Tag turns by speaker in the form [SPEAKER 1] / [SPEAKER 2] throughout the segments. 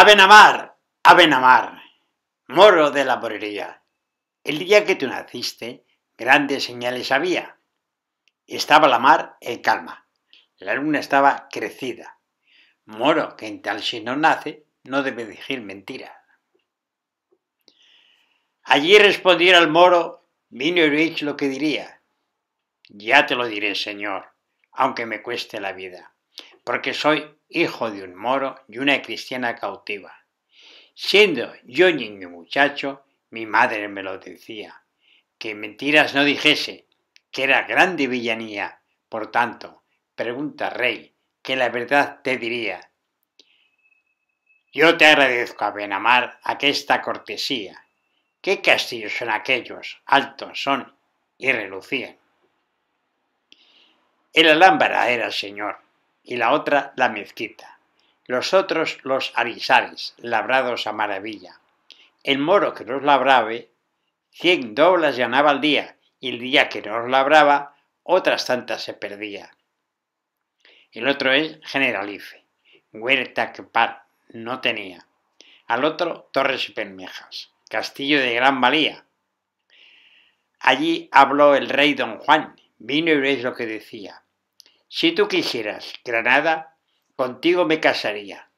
[SPEAKER 1] Abenamar, Abenamar, moro de la morería. El día que tú naciste, grandes señales había. Estaba la mar en calma, la luna estaba crecida. Moro que en tal si no nace, no debe decir mentira. Allí respondiera el moro, vino Rich lo que diría. Ya te lo diré, señor, aunque me cueste la vida, porque soy hijo de un moro y una cristiana cautiva. Siendo yo niño muchacho, mi madre me lo decía, que mentiras no dijese, que era grande villanía. Por tanto, pregunta rey, que la verdad te diría. Yo te agradezco a Benamar aquesta cortesía. ¿Qué castillos son aquellos? Altos son y relucían. El lámpara era el señor, y la otra la mezquita, los otros los arisares, labrados a maravilla. El moro que los labraba cien doblas ganaba al día, y el día que no los labraba, otras tantas se perdía. El otro es Generalife, huerta que par no tenía. Al otro, Torres y permejas, castillo de gran valía. Allí habló el rey don Juan, vino y veis lo que decía. Si tú quisieras, Granada, contigo me casaría.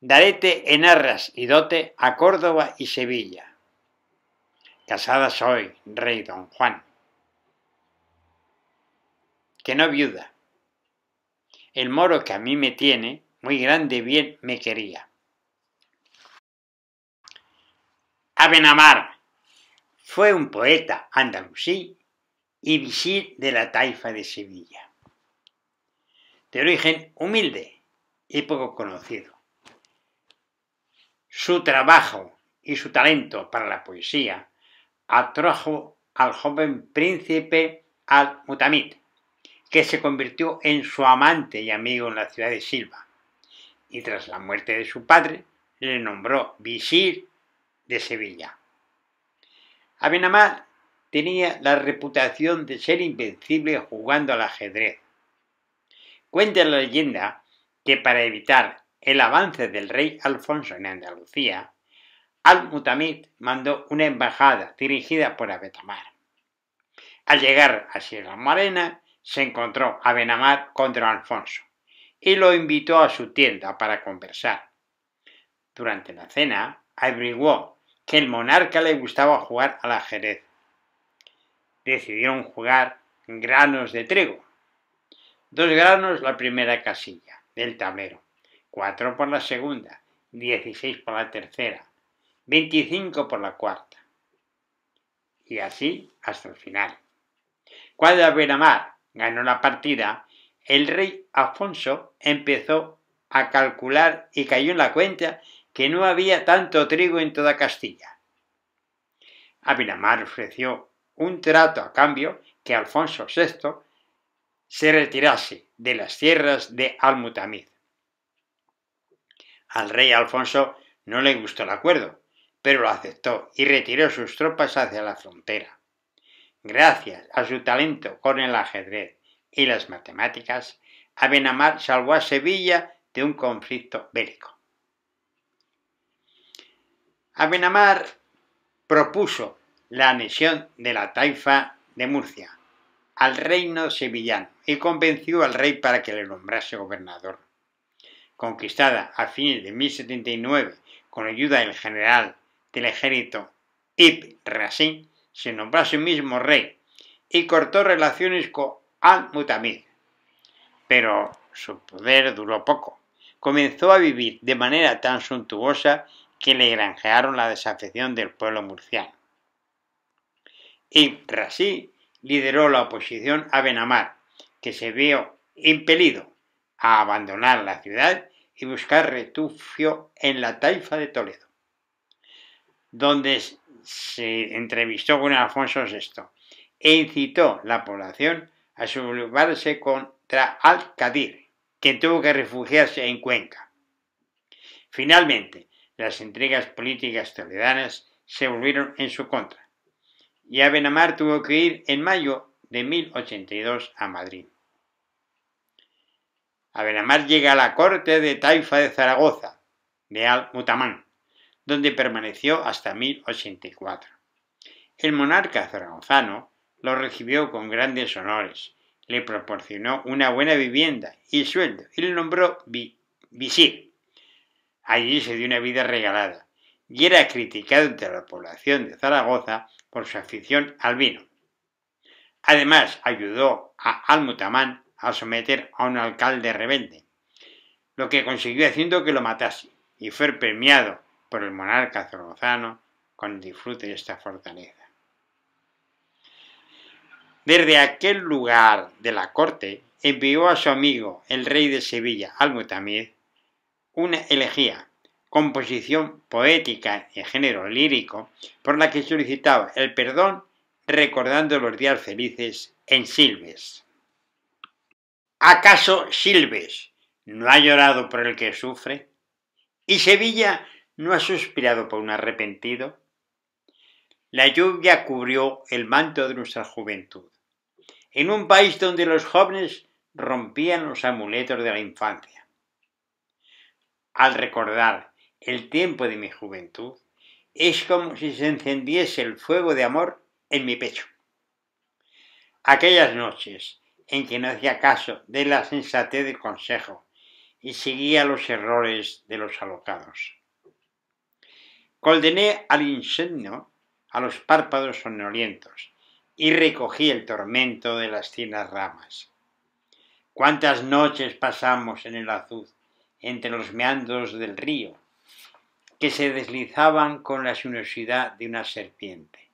[SPEAKER 1] Daréte en arras y dote a Córdoba y Sevilla. Casada soy, rey don Juan. Que no viuda. El moro que a mí me tiene, muy grande bien me quería. Abenamar fue un poeta andalusí y visir de la taifa de Sevilla de origen humilde y poco conocido. Su trabajo y su talento para la poesía atrajo al joven príncipe al-Mutamid, que se convirtió en su amante y amigo en la ciudad de Silva, y tras la muerte de su padre le nombró visir de Sevilla. Abenamar tenía la reputación de ser invencible jugando al ajedrez, Cuenta la leyenda que para evitar el avance del rey Alfonso en Andalucía, Al-Mutamid mandó una embajada dirigida por Abetamar. Al llegar a Sierra Morena, se encontró a contra Alfonso y lo invitó a su tienda para conversar. Durante la cena, averiguó que el monarca le gustaba jugar al ajedrez. Decidieron jugar granos de trigo Dos granos la primera casilla del tablero, cuatro por la segunda, dieciséis por la tercera, veinticinco por la cuarta. Y así hasta el final. Cuando Abinamar ganó la partida, el rey Afonso empezó a calcular y cayó en la cuenta que no había tanto trigo en toda Castilla. Abinamar ofreció un trato a cambio que Alfonso VI se retirase de las tierras de Almutamid. Al rey Alfonso no le gustó el acuerdo, pero lo aceptó y retiró sus tropas hacia la frontera. Gracias a su talento con el ajedrez y las matemáticas, Abenamar salvó a Sevilla de un conflicto bélico. Abenamar propuso la anexión de la taifa de Murcia, al reino sevillano y convenció al rey para que le nombrase gobernador. Conquistada a fines de 1079 con ayuda del general del ejército Ibn Rasim, se nombró a sí mismo rey y cortó relaciones con Al-Mutamid. Pero su poder duró poco. Comenzó a vivir de manera tan suntuosa que le granjearon la desafección del pueblo murciano. Ibn Rasim lideró la oposición a Benamar, que se vio impelido a abandonar la ciudad y buscar refugio en la taifa de Toledo, donde se entrevistó con Alfonso VI e incitó la población a sublevarse contra Al-Qadir, quien tuvo que refugiarse en Cuenca. Finalmente, las intrigas políticas toledanas se volvieron en su contra y Abenamar tuvo que ir en mayo de 1082 a Madrid. Abenamar llega a la corte de Taifa de Zaragoza, de Al-Mutamán, donde permaneció hasta 1084. El monarca zaragozano lo recibió con grandes honores, le proporcionó una buena vivienda y sueldo y le nombró visir. Allí se dio una vida regalada y era criticado entre la población de Zaragoza por su afición al vino. Además, ayudó a Al-Mutamán a someter a un alcalde rebelde, lo que consiguió haciendo que lo matase, y fue premiado por el monarca zorozano con el disfrute de esta fortaleza. Desde aquel lugar de la corte envió a su amigo, el rey de Sevilla, al una elegía composición poética de género lírico por la que solicitaba el perdón recordando los días felices en Silves. ¿Acaso Silves no ha llorado por el que sufre? ¿Y Sevilla no ha suspirado por un arrepentido? La lluvia cubrió el manto de nuestra juventud. En un país donde los jóvenes rompían los amuletos de la infancia. Al recordar el tiempo de mi juventud, es como si se encendiese el fuego de amor en mi pecho. Aquellas noches en que no hacía caso de la sensatez del consejo y seguía los errores de los alocados. Coldené al incendio a los párpados sonolientos y recogí el tormento de las finas ramas. Cuántas noches pasamos en el azul, entre los meandros del río, que se deslizaban con la sinuosidad de una serpiente.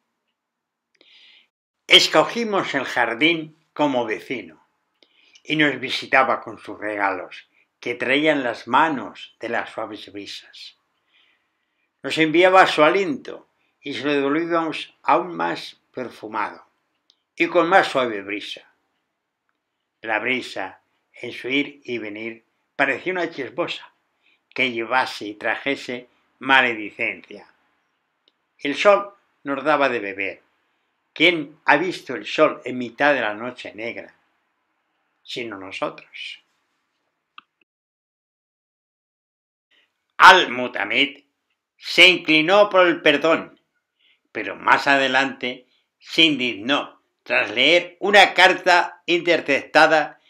[SPEAKER 1] Escogimos el jardín como vecino y nos visitaba con sus regalos, que traían las manos de las suaves brisas. Nos enviaba su aliento y se lo aún más perfumado y con más suave brisa. La brisa, en su ir y venir, parecía una chisbosa que llevase y trajese maledicencia. El sol nos daba de beber. ¿Quién ha visto el sol en mitad de la noche negra? Sino nosotros. Al-Mutamid se inclinó por el perdón, pero más adelante se indignó tras leer una carta interceptada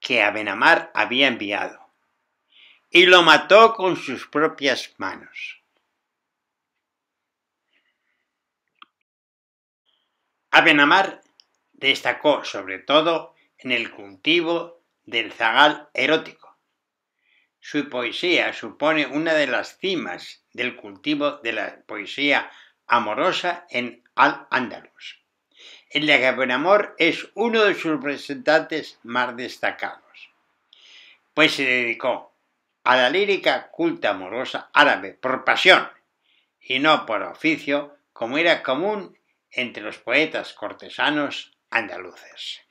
[SPEAKER 1] que Abenamar había enviado y lo mató con sus propias manos. Abenamar destacó sobre todo en el cultivo del zagal erótico. Su poesía supone una de las cimas del cultivo de la poesía amorosa en Al-Ándalus, en la que es uno de sus representantes más destacados, pues se dedicó a la lírica culta amorosa árabe por pasión y no por oficio, como era común entre los poetas cortesanos andaluces.